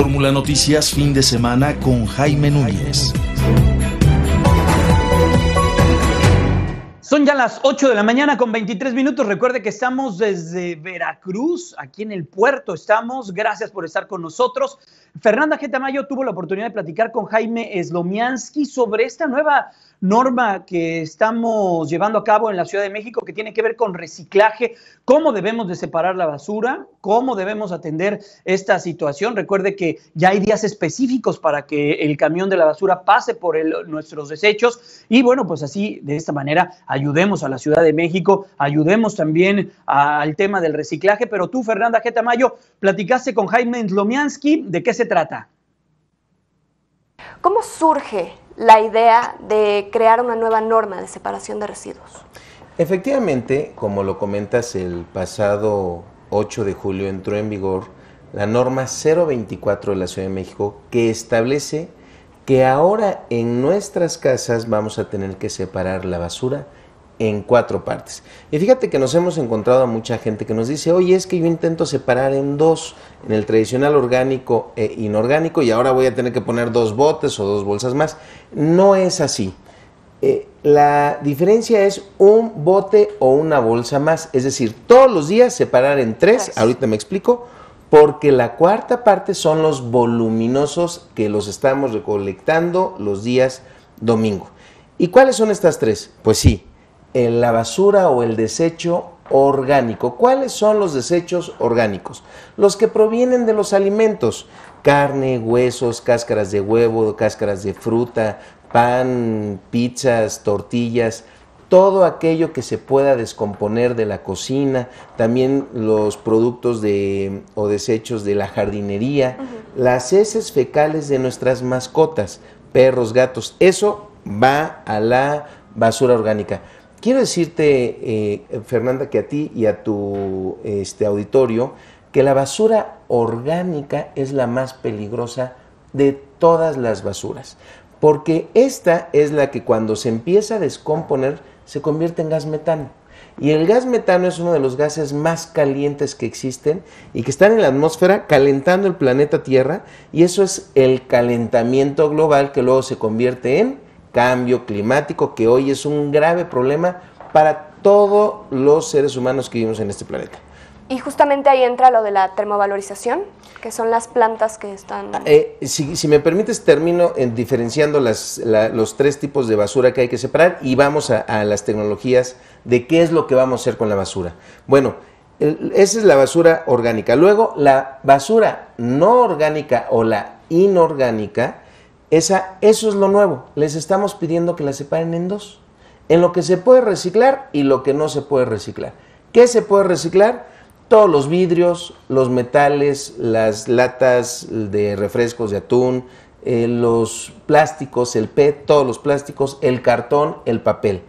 Fórmula Noticias fin de semana con Jaime Núñez. Son ya las 8 de la mañana con 23 minutos. Recuerde que estamos desde Veracruz, aquí en el puerto estamos. Gracias por estar con nosotros. Fernanda Mayo tuvo la oportunidad de platicar con Jaime Slomiansky sobre esta nueva norma que estamos llevando a cabo en la Ciudad de México que tiene que ver con reciclaje, cómo debemos de separar la basura, cómo debemos atender esta situación. Recuerde que ya hay días específicos para que el camión de la basura pase por nuestros desechos y bueno, pues así de esta manera ayudemos a la Ciudad de México, ayudemos también al tema del reciclaje, pero tú Fernanda Mayo, platicaste con Jaime Slomiansky de qué se trata? ¿Cómo surge la idea de crear una nueva norma de separación de residuos? Efectivamente, como lo comentas, el pasado 8 de julio entró en vigor la norma 024 de la Ciudad de México que establece que ahora en nuestras casas vamos a tener que separar la basura en cuatro partes. Y fíjate que nos hemos encontrado a mucha gente que nos dice, oye, es que yo intento separar en dos, en el tradicional orgánico e inorgánico, y ahora voy a tener que poner dos botes o dos bolsas más. No es así. Eh, la diferencia es un bote o una bolsa más, es decir, todos los días separar en tres, tres. ahorita me explico, porque la cuarta parte son los voluminosos que los estamos recolectando los días domingo. ¿Y cuáles son estas tres? Pues sí, en la basura o el desecho orgánico. ¿Cuáles son los desechos orgánicos? Los que provienen de los alimentos, carne, huesos, cáscaras de huevo, cáscaras de fruta, pan, pizzas, tortillas, todo aquello que se pueda descomponer de la cocina, también los productos de, o desechos de la jardinería, las heces fecales de nuestras mascotas, perros, gatos, eso va a la basura orgánica. Quiero decirte, eh, Fernanda, que a ti y a tu este, auditorio, que la basura orgánica es la más peligrosa de todas las basuras, porque esta es la que cuando se empieza a descomponer se convierte en gas metano. Y el gas metano es uno de los gases más calientes que existen y que están en la atmósfera calentando el planeta Tierra y eso es el calentamiento global que luego se convierte en cambio climático, que hoy es un grave problema para todos los seres humanos que vivimos en este planeta. Y justamente ahí entra lo de la termovalorización, que son las plantas que están... Ah, eh, si, me permites, termino en diferenciando las, los tres tipos de basura que hay que separar y vamos a, las tecnologías de qué es lo que vamos a hacer con la basura. Bueno, esa es la basura orgánica. Luego, la basura no orgánica o la inorgánica esa, eso es lo nuevo. Les estamos pidiendo que la separen en dos. En lo que se puede reciclar y lo que no se puede reciclar. ¿Qué se puede reciclar? Todos los vidrios, los metales, las latas de refrescos de atún, eh, los plásticos, el PET, todos los plásticos, el cartón, el papel.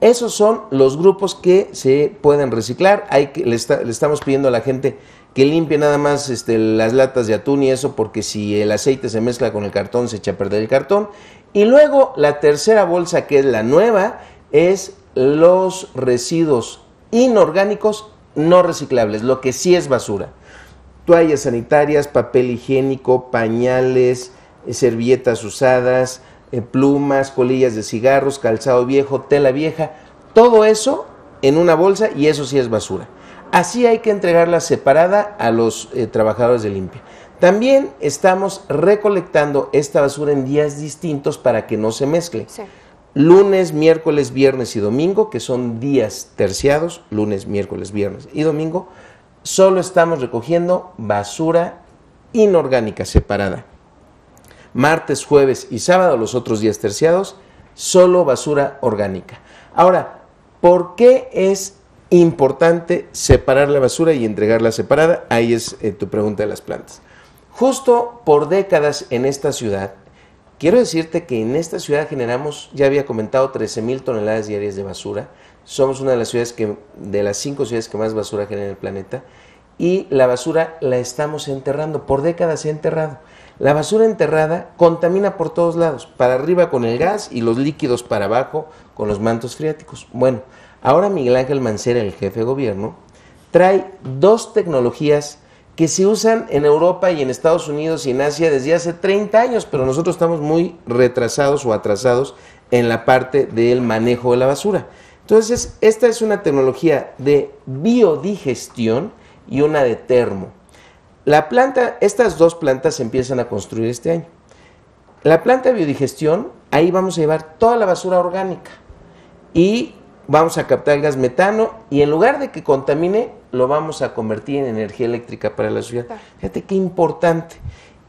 Esos son los grupos que se pueden reciclar. Hay que, le estamos pidiendo a la gente que limpie nada más este, las latas de atún y eso, porque si el aceite se mezcla con el cartón, se echa a perder el cartón. Y luego la tercera bolsa, que es la nueva, es los residuos inorgánicos no reciclables, lo que sí es basura. Toallas sanitarias, papel higiénico, pañales, eh, servilletas usadas, eh, plumas, colillas de cigarros, calzado viejo, tela vieja, todo eso en una bolsa y eso sí es basura. Así hay que entregarla separada a los eh, trabajadores de limpia. También estamos recolectando esta basura en días distintos para que no se mezcle. Lunes, miércoles, viernes y domingo, que son días terciados, lunes, miércoles, viernes y domingo, solo estamos recogiendo basura inorgánica separada. Martes, jueves y sábado, los otros días terciados, solo basura orgánica. Ahora, ¿por qué es importante separar la basura y entregarla separada. Ahí es eh, tu pregunta de las plantas. Justo por décadas en esta ciudad, quiero decirte que en esta ciudad generamos, ya había comentado, 13 mil toneladas diarias de basura. Somos una de las ciudades que, de las cinco ciudades que más basura genera en el planeta. Y la basura la estamos enterrando, por décadas se ha enterrado. La basura enterrada contamina por todos lados, para arriba con el gas y los líquidos para abajo con los mantos freáticos. Bueno, Ahora Miguel Ángel Mancera, el jefe de gobierno, trae dos tecnologías que se usan en Europa y en Estados Unidos y en Asia desde hace 30 años, pero nosotros estamos muy retrasados o atrasados en la parte del manejo de la basura. Entonces, esta es una tecnología de biodigestión y una de termo. La planta, estas dos plantas se empiezan a construir este año. La planta de biodigestión, ahí vamos a llevar toda la basura orgánica y vamos a captar el gas metano y en lugar de que contamine, lo vamos a convertir en energía eléctrica para la ciudad. Fíjate qué importante.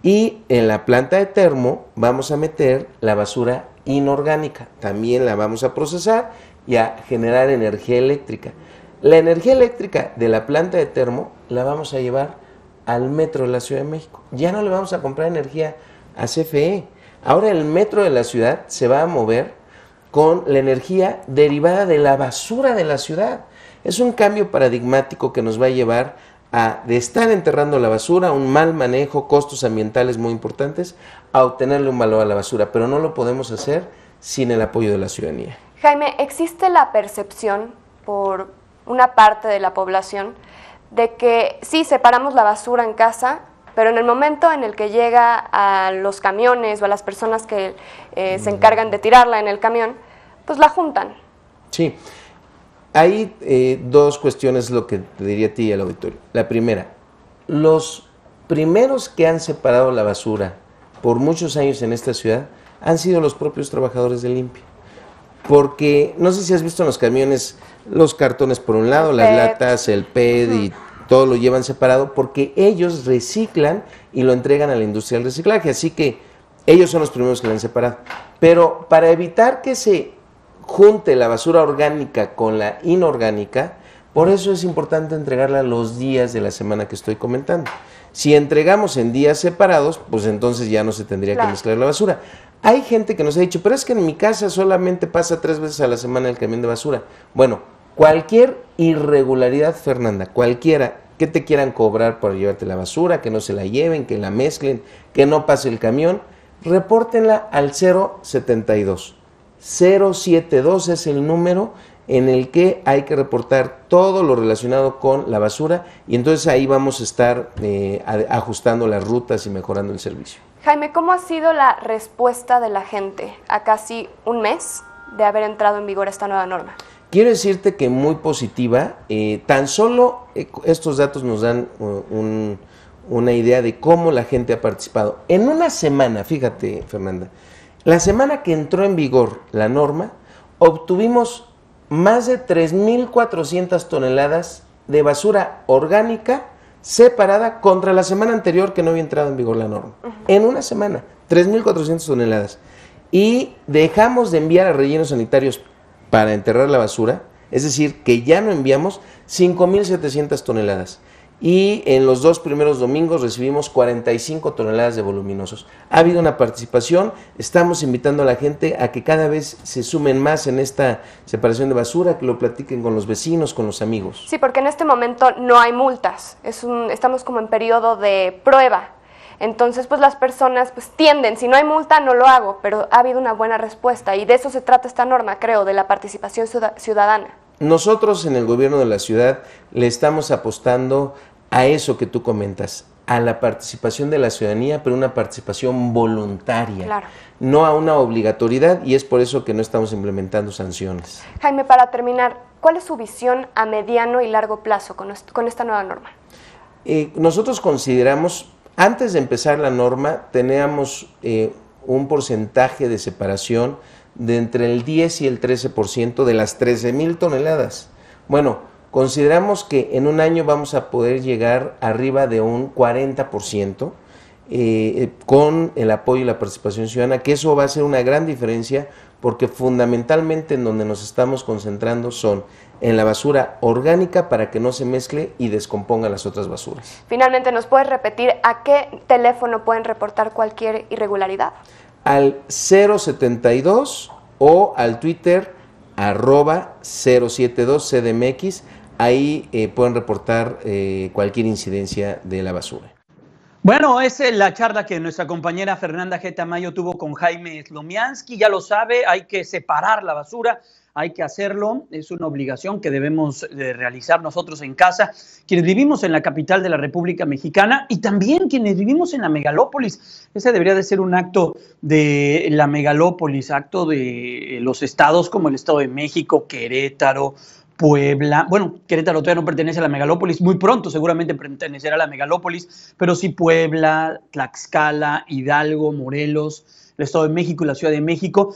Y en la planta de termo vamos a meter la basura inorgánica, también la vamos a procesar y a generar energía eléctrica. La energía eléctrica de la planta de termo la vamos a llevar al metro de la Ciudad de México. Ya no le vamos a comprar energía a CFE. Ahora el metro de la ciudad se va a mover con la energía derivada de la basura de la ciudad. Es un cambio paradigmático que nos va a llevar a, de estar enterrando la basura, un mal manejo, costos ambientales muy importantes, a obtenerle un valor a la basura, pero no lo podemos hacer sin el apoyo de la ciudadanía. Jaime, existe la percepción por una parte de la población de que si separamos la basura en casa, pero en el momento en el que llega a los camiones o a las personas que eh, se mm. encargan de tirarla en el camión, pues la juntan. Sí. Hay eh, dos cuestiones lo que te diría a ti y al auditorio. La primera, los primeros que han separado la basura por muchos años en esta ciudad han sido los propios trabajadores de limpieza, Porque no sé si has visto en los camiones los cartones por un lado, las latas, el PED y todo. y todo lo llevan separado porque ellos reciclan y lo entregan a la industria del reciclaje. Así que ellos son los primeros que lo han separado. Pero para evitar que se junte la basura orgánica con la inorgánica, por eso es importante entregarla los días de la semana que estoy comentando. Si entregamos en días separados, pues entonces ya no se tendría que mezclar la basura. Hay gente que nos ha dicho, pero es que en mi casa solamente pasa tres veces a la semana el camión de basura. Bueno, Cualquier irregularidad, Fernanda, cualquiera que te quieran cobrar por llevarte la basura, que no se la lleven, que la mezclen, que no pase el camión, repórtenla al 072. 072 es el número en el que hay que reportar todo lo relacionado con la basura y entonces ahí vamos a estar eh, ajustando las rutas y mejorando el servicio. Jaime, ¿cómo ha sido la respuesta de la gente a casi un mes de haber entrado en vigor esta nueva norma? Quiero decirte que muy positiva. Eh, tan solo eh, estos datos nos dan eh, una idea de cómo la gente ha participado. En una semana, fíjate Fernanda, la semana que entró en vigor la norma, obtuvimos más de 3.400 toneladas de basura orgánica separada contra la semana anterior que no había entrado en vigor la norma. En una semana, 3.400 toneladas. Y dejamos de enviar a rellenos sanitarios para enterrar la basura, es decir, que ya no enviamos 5.700 toneladas. Y en los dos primeros domingos recibimos 45 toneladas de voluminosos. Ha habido una participación, estamos invitando a la gente a que cada vez se sumen más en esta separación de basura, que lo platiquen con los vecinos, con los amigos. Sí, porque en este momento no hay multas, es un, estamos como en periodo de prueba entonces, pues las personas pues tienden, si no hay multa no lo hago, pero ha habido una buena respuesta y de eso se trata esta norma, creo, de la participación ciudadana. Nosotros en el gobierno de la ciudad le estamos apostando a eso que tú comentas, a la participación de la ciudadanía, pero una participación voluntaria, no a una obligatoriedad y es por eso que no estamos implementando sanciones. Jaime, para terminar, ¿cuál es su visión a mediano y largo plazo con, esta nueva norma? Eh, nosotros consideramos antes de empezar la norma teníamos eh, un porcentaje de separación de entre el 10 y el 13% de las 13 mil toneladas. Bueno, consideramos que en un año vamos a poder llegar arriba de un 40%. Eh, eh, con el apoyo y la participación ciudadana, que eso va a ser una gran diferencia porque fundamentalmente en donde nos estamos concentrando son en la basura orgánica para que no se mezcle y descomponga las otras basuras. Finalmente, ¿nos puedes repetir a qué teléfono pueden reportar cualquier irregularidad? Al 072 o al Twitter arroba 072 CDMX. Ahí eh, pueden reportar eh, cualquier incidencia de la basura. Bueno, es la charla que nuestra compañera Fernanda G. Mayo tuvo con Jaime Slomiansky. Ya lo sabe, hay que separar la basura, hay que hacerlo. Es una obligación que debemos eh, realizar nosotros en casa, quienes vivimos en la capital de la República Mexicana y también quienes vivimos en la megalópolis. Ese debería de ser un acto de la megalópolis, acto de los estados como el Estado de México, Querétaro, Puebla, bueno, Querétaro todavía no pertenece a la megalópolis, muy pronto seguramente pertenecerá a la megalópolis, pero sí Puebla, Tlaxcala, Hidalgo, Morelos, el Estado de México y la Ciudad de México